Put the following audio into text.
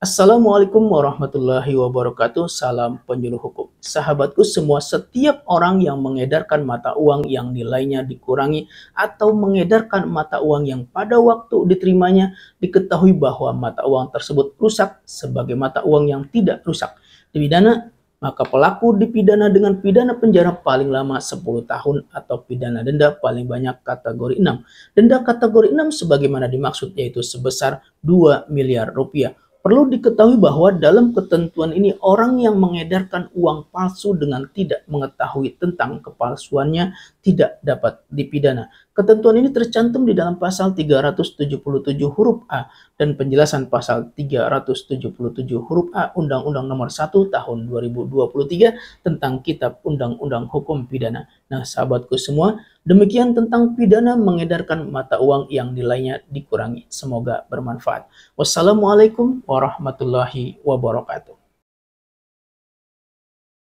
Assalamualaikum warahmatullahi wabarakatuh. Salam penjuru hukum. Sahabatku semua, setiap orang yang mengedarkan mata uang yang nilainya dikurangi atau mengedarkan mata uang yang pada waktu diterimanya diketahui bahwa mata uang tersebut rusak sebagai mata uang yang tidak rusak. Dipidana maka pelaku dipidana dengan pidana penjara paling lama 10 tahun atau pidana denda paling banyak kategori 6. Denda kategori 6 sebagaimana dimaksud yaitu sebesar 2 miliar rupiah. Perlu diketahui bahwa dalam ketentuan ini orang yang mengedarkan uang palsu dengan tidak mengetahui tentang kepalsuannya tidak dapat dipidana. Ketentuan ini tercantum di dalam pasal 377 huruf A dan penjelasan pasal 377 huruf A Undang-Undang Nomor 1 Tahun 2023 tentang Kitab Undang-Undang Hukum Pidana. Nah, sahabatku semua, demikian tentang pidana mengedarkan mata uang yang nilainya dikurangi. Semoga bermanfaat. Wassalamualaikum warahmatullahi wabarakatuh.